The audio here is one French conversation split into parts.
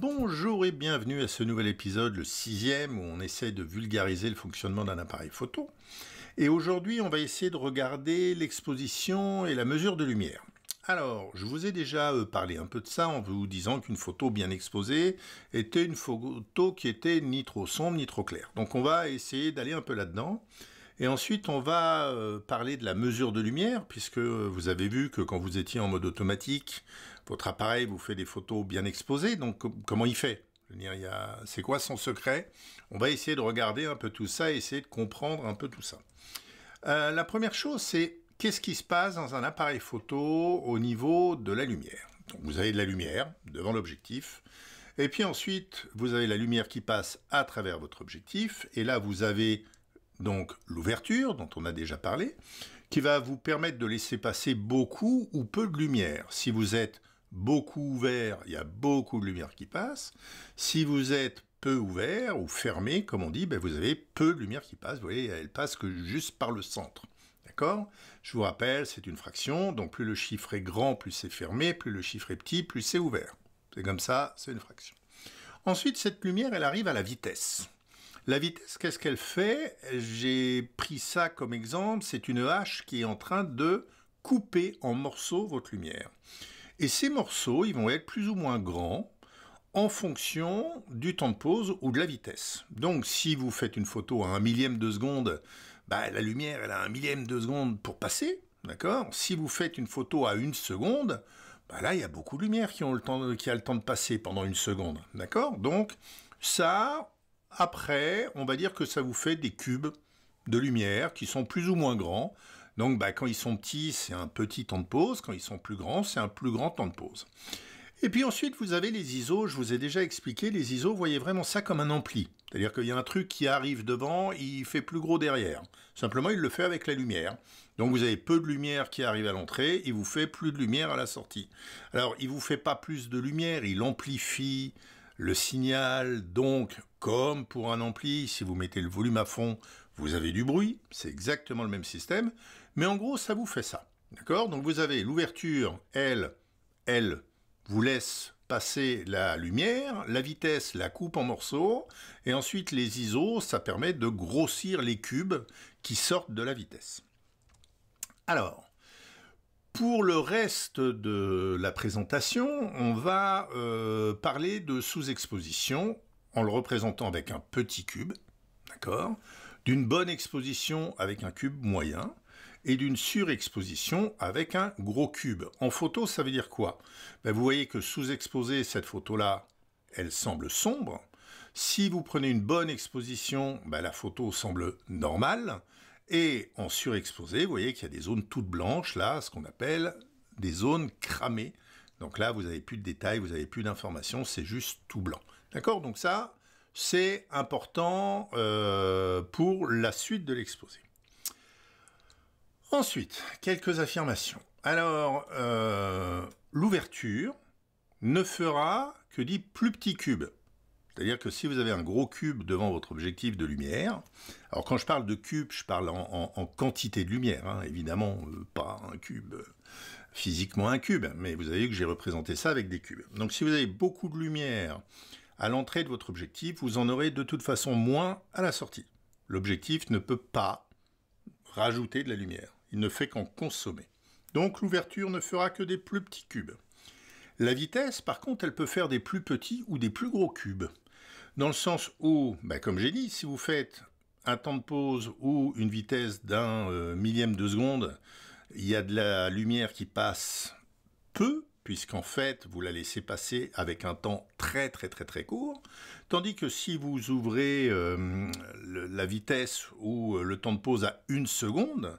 Bonjour et bienvenue à ce nouvel épisode, le sixième, où on essaie de vulgariser le fonctionnement d'un appareil photo. Et aujourd'hui, on va essayer de regarder l'exposition et la mesure de lumière. Alors, je vous ai déjà euh, parlé un peu de ça en vous disant qu'une photo bien exposée était une photo qui était ni trop sombre ni trop claire. Donc on va essayer d'aller un peu là-dedans. Et ensuite, on va euh, parler de la mesure de lumière, puisque euh, vous avez vu que quand vous étiez en mode automatique, votre appareil vous fait des photos bien exposées. Donc, comment il fait c'est quoi son secret On va essayer de regarder un peu tout ça, essayer de comprendre un peu tout ça. Euh, la première chose, c'est qu'est-ce qui se passe dans un appareil photo au niveau de la lumière. vous avez de la lumière devant l'objectif. Et puis ensuite, vous avez la lumière qui passe à travers votre objectif. Et là, vous avez donc l'ouverture, dont on a déjà parlé, qui va vous permettre de laisser passer beaucoup ou peu de lumière. Si vous êtes beaucoup ouvert, il y a beaucoup de lumière qui passe. Si vous êtes peu ouvert ou fermé, comme on dit, ben, vous avez peu de lumière qui passe. Vous voyez, elle passe que juste par le centre. D'accord Je vous rappelle, c'est une fraction, donc plus le chiffre est grand, plus c'est fermé, plus le chiffre est petit, plus c'est ouvert. C'est comme ça, c'est une fraction. Ensuite, cette lumière, elle arrive à la vitesse. La vitesse, qu'est-ce qu'elle fait J'ai pris ça comme exemple, c'est une hache qui est en train de couper en morceaux votre lumière. Et ces morceaux, ils vont être plus ou moins grands en fonction du temps de pause ou de la vitesse. Donc si vous faites une photo à un millième de seconde, bah, la lumière elle a un millième de seconde pour passer, d'accord Si vous faites une photo à une seconde, bah, là il y a beaucoup de lumière qui, qui a le temps de passer pendant une seconde, d'accord Donc ça, après, on va dire que ça vous fait des cubes de lumière qui sont plus ou moins grands. Donc bah, quand ils sont petits, c'est un petit temps de pause. Quand ils sont plus grands, c'est un plus grand temps de pause. Et puis ensuite, vous avez les ISO. Je vous ai déjà expliqué, les ISO, vous voyez vraiment ça comme un ampli. C'est-à-dire qu'il y a un truc qui arrive devant, il fait plus gros derrière. Simplement, il le fait avec la lumière. Donc vous avez peu de lumière qui arrive à l'entrée, il vous fait plus de lumière à la sortie. Alors, il vous fait pas plus de lumière, il amplifie le signal, donc comme pour un ampli, si vous mettez le volume à fond, vous avez du bruit, c'est exactement le même système, mais en gros ça vous fait ça. Donc vous avez l'ouverture, elle, elle vous laisse passer la lumière, la vitesse la coupe en morceaux, et ensuite les ISO, ça permet de grossir les cubes qui sortent de la vitesse. Alors, pour le reste de la présentation, on va euh, parler de sous-exposition en le représentant avec un petit cube, d'accord D'une bonne exposition avec un cube moyen et d'une surexposition avec un gros cube. En photo, ça veut dire quoi ben, Vous voyez que sous-exposée, cette photo-là, elle semble sombre. Si vous prenez une bonne exposition, ben, la photo semble normale. Et en surexposé, vous voyez qu'il y a des zones toutes blanches, là, ce qu'on appelle des zones cramées. Donc là, vous n'avez plus de détails, vous n'avez plus d'informations, c'est juste tout blanc. D'accord Donc ça, c'est important euh, pour la suite de l'exposé. Ensuite, quelques affirmations. Alors, euh, l'ouverture ne fera que dit plus petits cubes. C'est-à-dire que si vous avez un gros cube devant votre objectif de lumière, alors quand je parle de cube, je parle en, quantité de lumière, hein, évidemment, euh, pas un cube, physiquement un cube, mais vous avez vu que j'ai représenté ça avec des cubes. Donc si vous avez beaucoup de lumière à l'entrée de votre objectif, vous en aurez de toute façon moins à la sortie. L'objectif ne peut pas rajouter de la lumière, il ne fait qu'en consommer. Donc l'ouverture ne fera que des plus petits cubes. La vitesse, par contre, elle peut faire des plus petits ou des plus gros cubes. Dans le sens où, bah, comme j'ai dit, si vous faites un temps de pause ou une vitesse d'un euh, millième de seconde, il y a de la lumière qui passe peu, puisqu'en fait, vous la laissez passer avec un temps très très très très court, tandis que si vous ouvrez euh, la vitesse ou euh, le temps de pause à une seconde,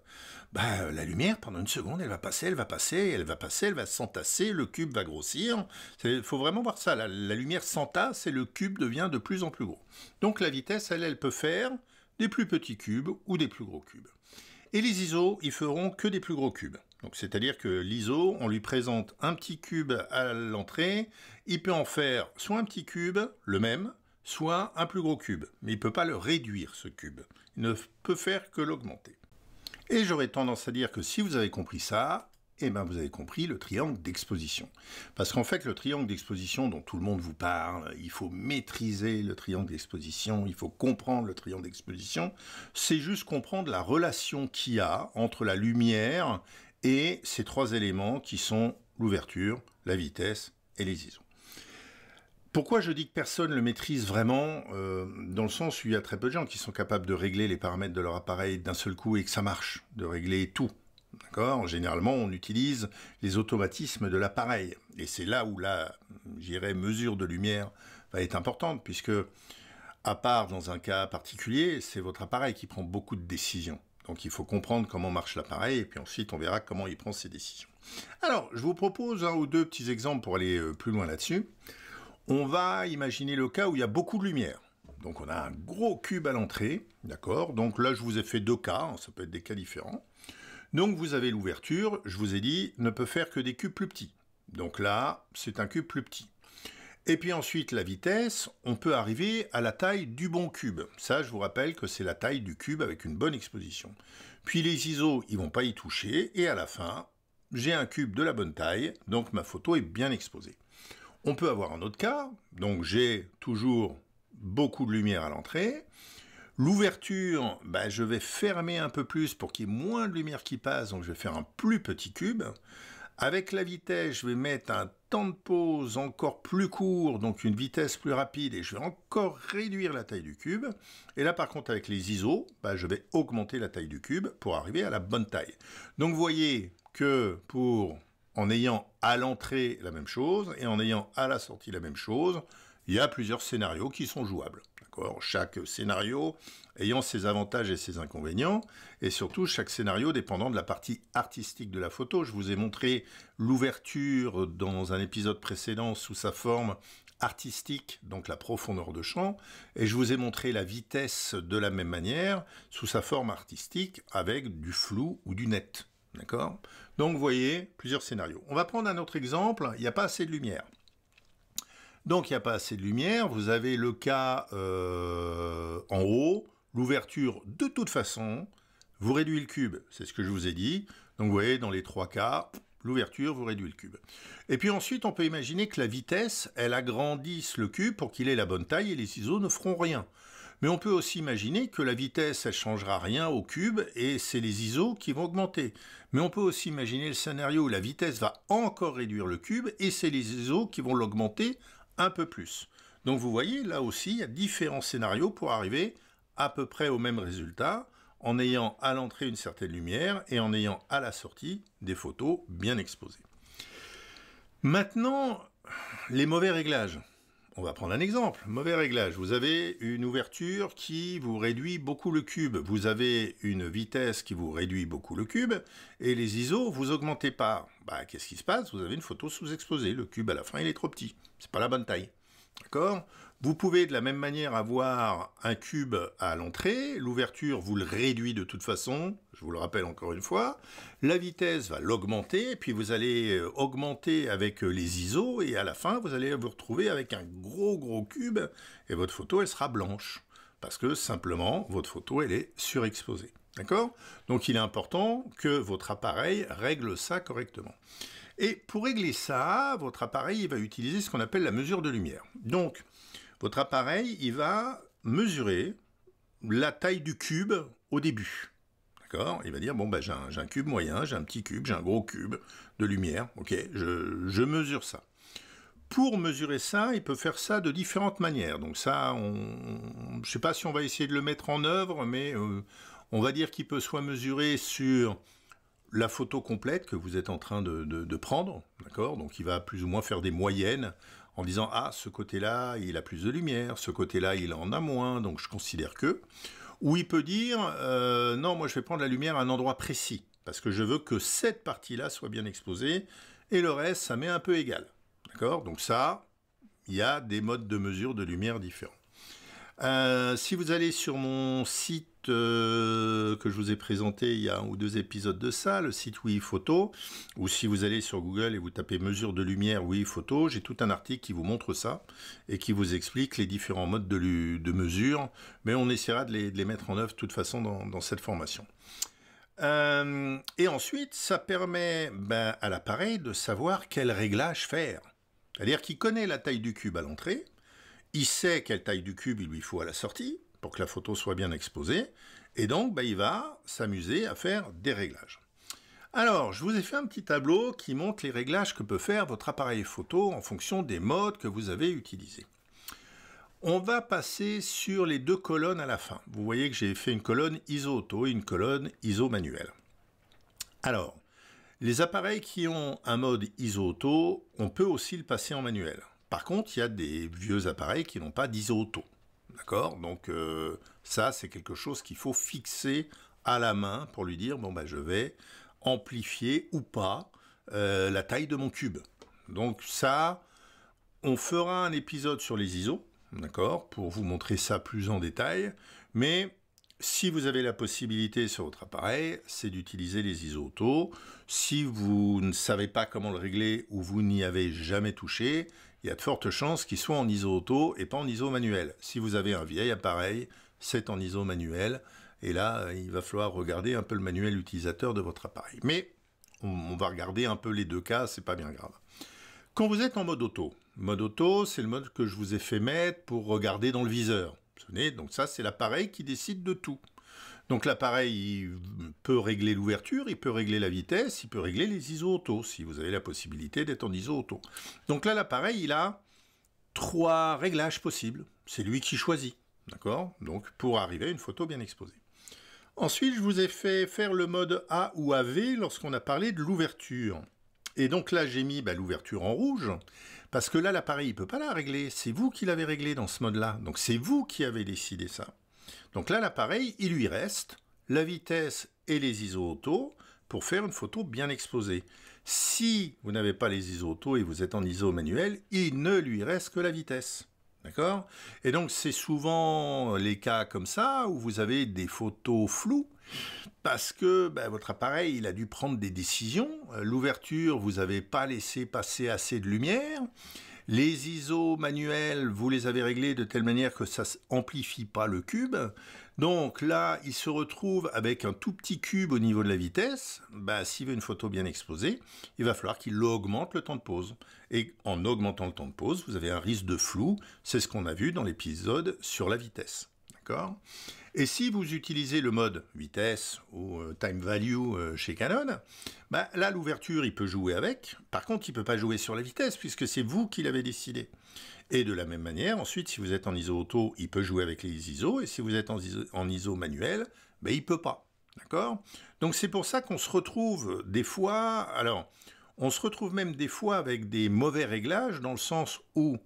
bah, la lumière, pendant une seconde, elle va passer, elle va passer, elle va passer, elle va s'entasser, le cube va grossir. Il faut vraiment voir ça, la, lumière s'entasse et le cube devient de plus en plus gros. Donc la vitesse, elle, elle peut faire des plus petits cubes ou des plus gros cubes. Et les ISO, ils feront que des plus gros cubes c'est-à-dire que l'ISO, on lui présente un petit cube à l'entrée, il peut en faire soit un petit cube, le même, soit un plus gros cube, mais il ne peut pas le réduire ce cube. Il ne peut faire que l'augmenter. Et j'aurais tendance à dire que si vous avez compris ça, eh ben, vous avez compris le triangle d'exposition. Parce qu'en fait, le triangle d'exposition dont tout le monde vous parle, il faut maîtriser le triangle d'exposition, il faut comprendre le triangle d'exposition, c'est juste comprendre la relation qu'il y a entre la lumière et ces trois éléments qui sont l'ouverture, la vitesse et les ISO. Pourquoi je dis que personne ne le maîtrise vraiment euh, Dans le sens où il y a très peu de gens qui sont capables de régler les paramètres de leur appareil d'un seul coup et que ça marche, de régler tout. D'accord Généralement, on utilise les automatismes de l'appareil. Et c'est là où la, mesure de lumière va être importante, puisque, à part dans un cas particulier, c'est votre appareil qui prend beaucoup de décisions. Donc il faut comprendre comment marche l'appareil et puis ensuite on verra comment il prend ses décisions. Alors je vous propose un ou deux petits exemples pour aller euh, plus loin là-dessus. On va imaginer le cas où il y a beaucoup de lumière. Donc on a un gros cube à l'entrée, d'accord Donc là je vous ai fait deux cas, hein, ça peut être des cas différents. Donc vous avez l'ouverture, je vous ai dit, ne peut faire que des cubes plus petits. Donc là, c'est un cube plus petit. Et puis ensuite, la vitesse, on peut arriver à la taille du bon cube. Ça, je vous rappelle que c'est la taille du cube avec une bonne exposition. Puis les ISO, ils vont pas y toucher, et à la fin, j'ai un cube de la bonne taille, donc ma photo est bien exposée. On peut avoir un autre cas, donc j'ai toujours beaucoup de lumière à l'entrée. L'ouverture, bah, je vais fermer un peu plus pour qu'il y ait moins de lumière qui passe, donc je vais faire un plus petit cube. Avec la vitesse, je vais mettre un temps de pause encore plus court, donc une vitesse plus rapide, et je vais encore réduire la taille du cube. Et là, par contre, avec les ISO, bah, je vais augmenter la taille du cube pour arriver à la bonne taille. Donc, vous voyez que pour en ayant à l'entrée la même chose et en ayant à la sortie la même chose, il y a plusieurs scénarios qui sont jouables. Chaque scénario ayant ses avantages et ses inconvénients, et surtout chaque scénario dépendant de la partie artistique de la photo. Je vous ai montré l'ouverture dans un épisode précédent sous sa forme artistique, donc la profondeur de champ, et je vous ai montré la vitesse de la même manière sous sa forme artistique avec du flou ou du net. D'accord Donc vous voyez plusieurs scénarios. On va prendre un autre exemple, il n'y a pas assez de lumière. Donc il n'y a pas assez de lumière. Vous avez le cas euh, en haut, l'ouverture de toute façon. Vous réduit le cube, c'est ce que je vous ai dit. Donc vous voyez, dans les trois cas, l'ouverture, vous réduit le cube. Et puis ensuite, on peut imaginer que la vitesse, elle agrandisse le cube pour qu'il ait la bonne taille et les ciseaux ne feront rien. Mais on peut aussi imaginer que la vitesse, elle changera rien au cube et c'est les ISO qui vont augmenter. Mais on peut aussi imaginer le scénario où la vitesse va encore réduire le cube et c'est les ISO qui vont l'augmenter un peu plus. Donc vous voyez, là aussi, il y a différents scénarios pour arriver à peu près au même résultat, en ayant à l'entrée une certaine lumière et en ayant à la sortie des photos bien exposées. Maintenant, les mauvais réglages. On va prendre un exemple. Mauvais réglage. Vous avez une ouverture qui vous réduit beaucoup le cube. Vous avez une vitesse qui vous réduit beaucoup le cube. Et les ISO, vous augmentez pas. Bah, qu'est-ce qui se passe Vous avez une photo sous-exposée. Le cube, à la fin, il est trop petit. C'est pas la bonne taille. D'accord vous pouvez de la même manière avoir un cube à l'entrée, l'ouverture vous le réduit de toute façon, je vous le rappelle encore une fois, la vitesse va l'augmenter, puis vous allez euh, augmenter avec euh, les ISO, et à la fin vous allez vous retrouver avec un gros gros cube, et votre photo elle sera blanche, parce que simplement votre photo elle est surexposée. D'accord Donc il est important que votre appareil règle ça correctement. Et pour régler ça, votre appareil va utiliser ce qu'on appelle la mesure de lumière. Donc, votre appareil, il va mesurer la taille du cube au début. D'accord Il va dire, bon, ben, j'ai un, cube moyen, j'ai un petit cube, j'ai un gros cube de lumière. Ok, je, mesure ça. Pour mesurer ça, il peut faire ça de différentes manières. Donc ça, je ne sais pas si on va essayer de le mettre en œuvre, mais euh, on va dire qu'il peut soit mesurer sur la photo complète que vous êtes en train de, de prendre, d'accord Donc il va plus ou moins faire des moyennes en disant ah ce côté-là il a plus de lumière, ce côté-là il en a moins, donc je considère que. Ou il peut dire euh, non moi je vais prendre la lumière à un endroit précis parce que je veux que cette partie-là soit bien exposée et le reste ça m'est un peu égal. D'accord Donc ça, il y a des modes de mesure de lumière différents. Euh, si vous allez sur mon site euh, que je vous ai présenté il y a un ou deux épisodes de ça, le site Wii Photo, ou si vous allez sur Google et vous tapez mesure de lumière Wii Photo, j'ai tout un article qui vous montre ça et qui vous explique les différents modes de, de mesure, mais on essaiera de les, mettre en œuvre de toute façon dans, cette formation. Euh, et ensuite, ça permet ben, à l'appareil de savoir quel réglage faire. C'est-à-dire qu'il connaît la taille du cube à l'entrée, il sait quelle taille du cube il lui faut à la sortie, que la photo soit bien exposée. Et donc, bah, il va s'amuser à faire des réglages. Alors, je vous ai fait un petit tableau qui montre les réglages que peut faire votre appareil photo en fonction des modes que vous avez utilisés. On va passer sur les deux colonnes à la fin. Vous voyez que j'ai fait une colonne ISO auto et une colonne ISO manuel. Alors, les appareils qui ont un mode ISO auto, on peut aussi le passer en manuel. Par contre, il y a des vieux appareils qui n'ont pas d'ISO auto. D'accord Donc euh, ça, c'est quelque chose qu'il faut fixer à la main pour lui dire, bon, ben, je vais amplifier ou pas euh, la taille de mon cube. Donc ça, on fera un épisode sur les ISO, d'accord, pour vous montrer ça plus en détail. Mais si vous avez la possibilité sur votre appareil, c'est d'utiliser les ISO auto. Si vous ne savez pas comment le régler ou vous n'y avez jamais touché, il y a de fortes chances qu'il soit en ISO auto et pas en ISO manuel. Si vous avez un vieil appareil, c'est en ISO manuel. Et là, euh, il va falloir regarder un peu le manuel utilisateur de votre appareil. Mais on, va regarder un peu les deux cas, c'est pas bien grave. Quand vous êtes en mode auto, mode auto, c'est le mode que je vous ai fait mettre pour regarder dans le viseur. donc ça, c'est l'appareil qui décide de tout. Donc l'appareil peut régler l'ouverture, il peut régler la vitesse, il peut régler les ISO auto, si vous avez la possibilité d'être en ISO auto. Donc là, l'appareil, il a trois réglages possibles. C'est lui qui choisit, d'accord Donc pour arriver à une photo bien exposée. Ensuite, je vous ai fait faire le mode A ou AV lorsqu'on a parlé de l'ouverture. Et donc là, j'ai mis bah, l'ouverture en rouge, parce que là, l'appareil, il ne peut pas la régler. C'est vous qui l'avez réglé dans ce mode-là. Donc c'est vous qui avez décidé ça. Donc là, l'appareil, il lui reste la vitesse et les ISO auto pour faire une photo bien exposée. Si vous n'avez pas les ISO auto et vous êtes en ISO manuel, il ne lui reste que la vitesse. D'accord Et donc c'est souvent les cas comme ça où vous avez des photos floues parce que ben, votre appareil il a dû prendre des décisions. L'ouverture, vous n'avez pas laissé passer assez de lumière. Les ISO manuels, vous les avez réglés de telle manière que ça amplifie pas le cube. Donc là, il se retrouve avec un tout petit cube au niveau de la vitesse. Bah, s'il veut une photo bien exposée, il va falloir qu'il augmente le temps de pose. Et en augmentant le temps de pose, vous avez un risque de flou. C'est ce qu'on a vu dans l'épisode sur la vitesse. Et si vous utilisez le mode vitesse ou euh, time value euh, chez Canon, bah, là l'ouverture il peut jouer avec, par contre il ne peut pas jouer sur la vitesse puisque c'est vous qui l'avez décidé. Et de la même manière, ensuite si vous êtes en ISO auto, il peut jouer avec les ISO, et si vous êtes en ISO, manuel, bah, il ne peut pas. D'accord Donc c'est pour ça qu'on se retrouve des fois, alors on se retrouve même des fois avec des mauvais réglages dans le sens où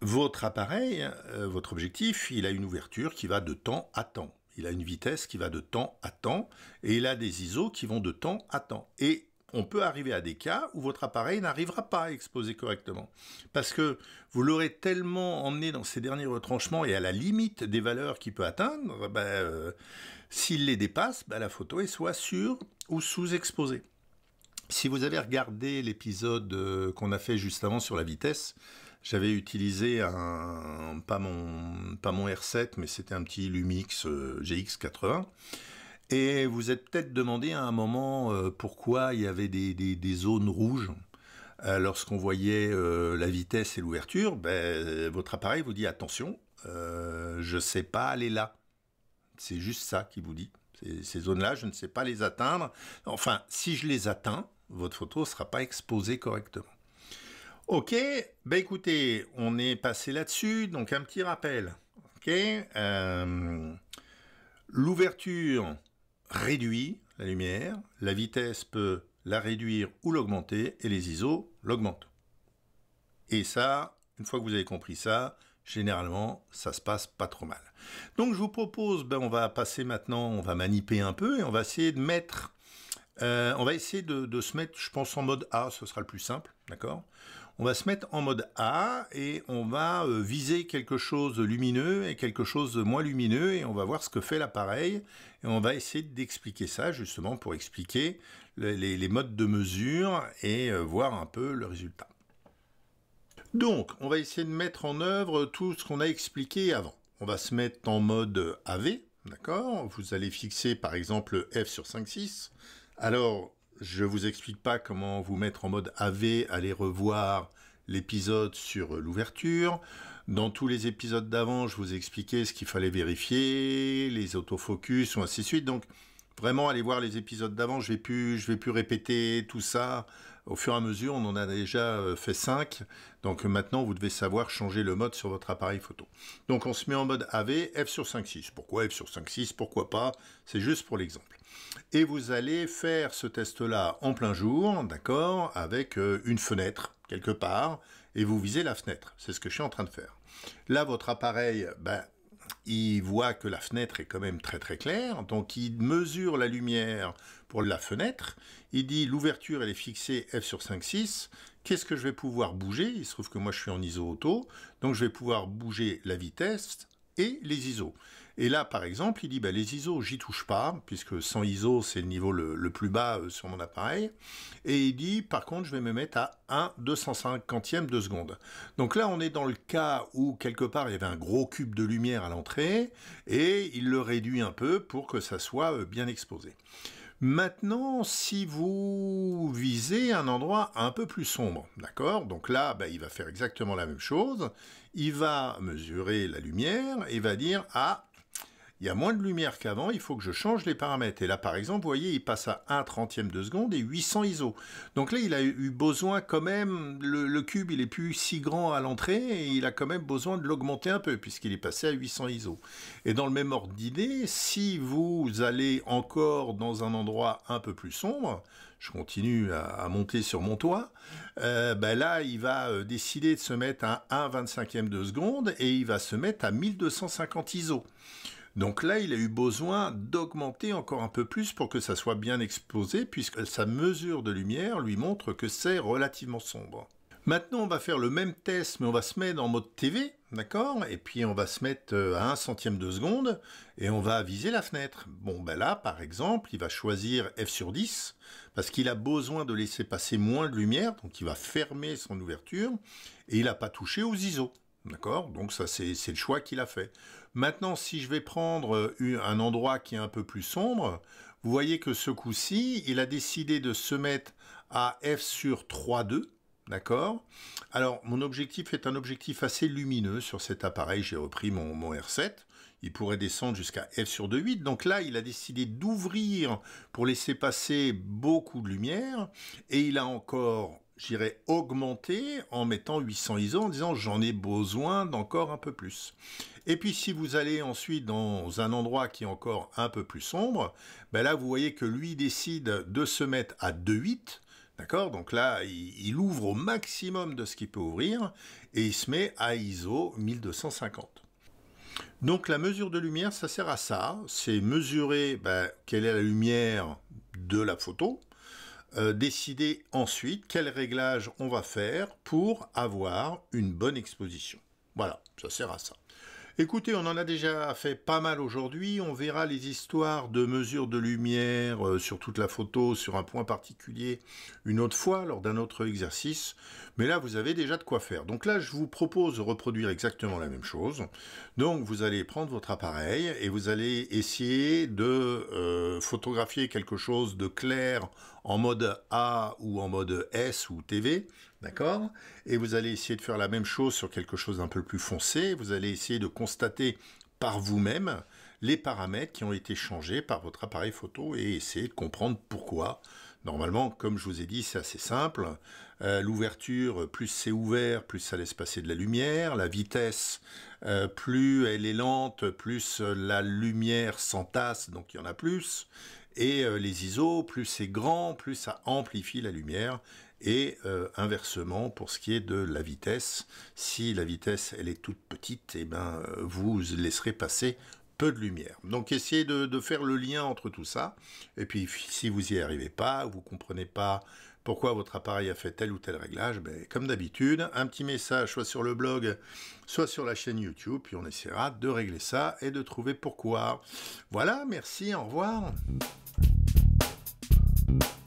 votre appareil, euh, votre objectif, il a une ouverture qui va de temps à temps. Il a une vitesse qui va de temps à temps. Et il a des ISO qui vont de temps à temps. Et on peut arriver à des cas où votre appareil n'arrivera pas à exposer correctement. Parce que vous l'aurez tellement emmené dans ces derniers retranchements et à la limite des valeurs qu'il peut atteindre, ben, euh, s'il les dépasse, ben, la photo est soit sur ou sous-exposée. Si vous avez regardé l'épisode euh, qu'on a fait juste avant sur la vitesse, j'avais utilisé un, pas mon, pas mon R7, mais c'était un petit Lumix euh, GX80. Et vous êtes peut-être demandé à un moment euh, pourquoi il y avait des, zones rouges euh, lorsqu'on voyait la vitesse et l'ouverture. Ben, votre appareil vous dit attention, je ne sais pas aller là. C'est juste ça qui vous dit. ces zones-là, je ne sais pas les atteindre. Enfin, si je les atteins, votre photo ne sera pas exposée correctement. Ok, ben écoutez, on est passé là-dessus, donc un petit rappel. Ok, euh, l'ouverture réduit la lumière, la vitesse peut la réduire ou l'augmenter, et les ISO l'augmentent. Et ça, une fois que vous avez compris ça, généralement, ça se passe pas trop mal. Donc je vous propose, ben, on va passer maintenant, on va maniper un peu, et on va essayer de mettre, euh, on va essayer de se mettre, je pense, en mode A, ce sera le plus simple, d'accord on va se mettre en mode A et on va euh, viser quelque chose de lumineux et quelque chose de moins lumineux et on va voir ce que fait l'appareil et on va essayer d'expliquer ça justement pour expliquer les, modes de mesure et euh, voir un peu le résultat. Donc, on va essayer de mettre en œuvre tout ce qu'on a expliqué avant. On va se mettre en mode AV, d'accord Vous allez fixer par exemple F sur 5-6. Alors, je vous explique pas comment vous mettre en mode AV, aller revoir l'épisode sur euh, l'ouverture. Dans tous les épisodes d'avant, je vous expliquais ce qu'il fallait vérifier, les autofocus, ou ainsi de suite. Donc, vraiment, allez voir les épisodes d'avant. Je vais plus, je vais plus répéter tout ça au fur et à mesure, on en a déjà euh, fait 5. Donc euh, maintenant, vous devez savoir changer le mode sur votre appareil photo. Donc on se met en mode AV, f sur 5.6. Pourquoi f sur 6 Pourquoi pas C'est juste pour l'exemple. Et vous allez faire ce test-là en plein jour, d'accord, avec euh, une fenêtre quelque part, et vous visez la fenêtre. C'est ce que je suis en train de faire. Là, votre appareil, ben, il voit que la fenêtre est quand même très très claire, donc il mesure la lumière pour la fenêtre. Il dit l'ouverture, elle est fixée f sur 5,6. Qu'est-ce que je vais pouvoir bouger Il se trouve que moi, je suis en ISO auto. Donc, je vais pouvoir bouger la vitesse et les ISO. Et là, par exemple, il dit bah, les ISO, j'y touche pas, puisque sans ISO, c'est le niveau le, plus bas euh, sur mon appareil. Et il dit, par contre, je vais me mettre à 1 250e de seconde. Donc là, on est dans le cas où, quelque part, il y avait un gros cube de lumière à l'entrée, et il le réduit un peu pour que ça soit euh, bien exposé. Maintenant, si vous visez un endroit un peu plus sombre, d'accord Donc là, bah, il va faire exactement la même chose. Il va mesurer la lumière et va dire « Ah, il y a moins de lumière qu'avant, il faut que je change les paramètres. Et là, par exemple, vous voyez, il passe à 1 trentième de seconde et 800 ISO. Donc là, il a eu besoin quand même, le, cube, il est plus si grand à l'entrée, et il a quand même besoin de l'augmenter un peu, puisqu'il est passé à 800 ISO. Et dans le même ordre d'idée, si vous allez encore dans un endroit un peu plus sombre, je continue à, monter sur mon toit, euh, ben là, il va euh, décider de se mettre à 1 vingt-cinquième de seconde, et il va se mettre à 1250 ISO. Donc là, il a eu besoin d'augmenter encore un peu plus pour que ça soit bien exposé, puisque sa mesure de lumière lui montre que c'est relativement sombre. Maintenant, on va faire le même test, mais on va se mettre en mode TV, d'accord Et puis, on va se mettre euh, à 1 centième de seconde, et on va viser la fenêtre. Bon, ben là, par exemple, il va choisir F sur 10, parce qu'il a besoin de laisser passer moins de lumière, donc il va fermer son ouverture, et il n'a pas touché aux ISO. D'accord Donc ça, c'est le choix qu'il a fait. Maintenant, si je vais prendre euh, un endroit qui est un peu plus sombre, vous voyez que ce coup-ci, il a décidé de se mettre à F sur 3,2. D'accord Alors, mon objectif est un objectif assez lumineux sur cet appareil. J'ai repris mon, mon, R7. Il pourrait descendre jusqu'à F sur 2,8. Donc là, il a décidé d'ouvrir pour laisser passer beaucoup de lumière. Et il a encore j'irai augmenter en mettant 800 ISO en disant j'en ai besoin d'encore un peu plus. Et puis si vous allez ensuite dans un endroit qui est encore un peu plus sombre, ben là vous voyez que lui décide de se mettre à 2,8, d'accord Donc là il, ouvre au maximum de ce qu'il peut ouvrir et il se met à ISO 1250. Donc la mesure de lumière, ça sert à ça, c'est mesurer ben, quelle est la lumière de la photo, euh, décider ensuite quel réglage on va faire pour avoir une bonne exposition. Voilà, ça sert à ça. Écoutez, on en a déjà fait pas mal aujourd'hui. On verra les histoires de mesures de lumière euh, sur toute la photo, sur un point particulier, une autre fois, lors d'un autre exercice. Mais là, vous avez déjà de quoi faire. Donc là, je vous propose de reproduire exactement la même chose. Donc, vous allez prendre votre appareil et vous allez essayer de euh, photographier quelque chose de clair en mode A ou en mode S ou TV, d'accord Et vous allez essayer de faire la même chose sur quelque chose d'un peu plus foncé, vous allez essayer de constater par vous-même les paramètres qui ont été changés par votre appareil photo et essayer de comprendre pourquoi. Normalement, comme je vous ai dit, c'est assez simple. Euh, l'ouverture, plus c'est ouvert, plus ça laisse passer de la lumière. La vitesse, euh, plus elle est lente, plus la lumière s'entasse, donc il y en a plus. Et euh, les ISO, plus c'est grand, plus ça amplifie la lumière. Et euh, inversement, pour ce qui est de la vitesse, si la vitesse elle est toute petite, eh ben, euh, vous laisserez passer peu de lumière. Donc essayez de, faire le lien entre tout ça. Et puis si vous n'y arrivez pas, vous comprenez pas pourquoi votre appareil a fait tel ou tel réglage, ben, comme d'habitude, un petit message soit sur le blog, soit sur la chaîne YouTube, puis on essaiera de régler ça et de trouver pourquoi. Voilà, merci, au revoir. Bye.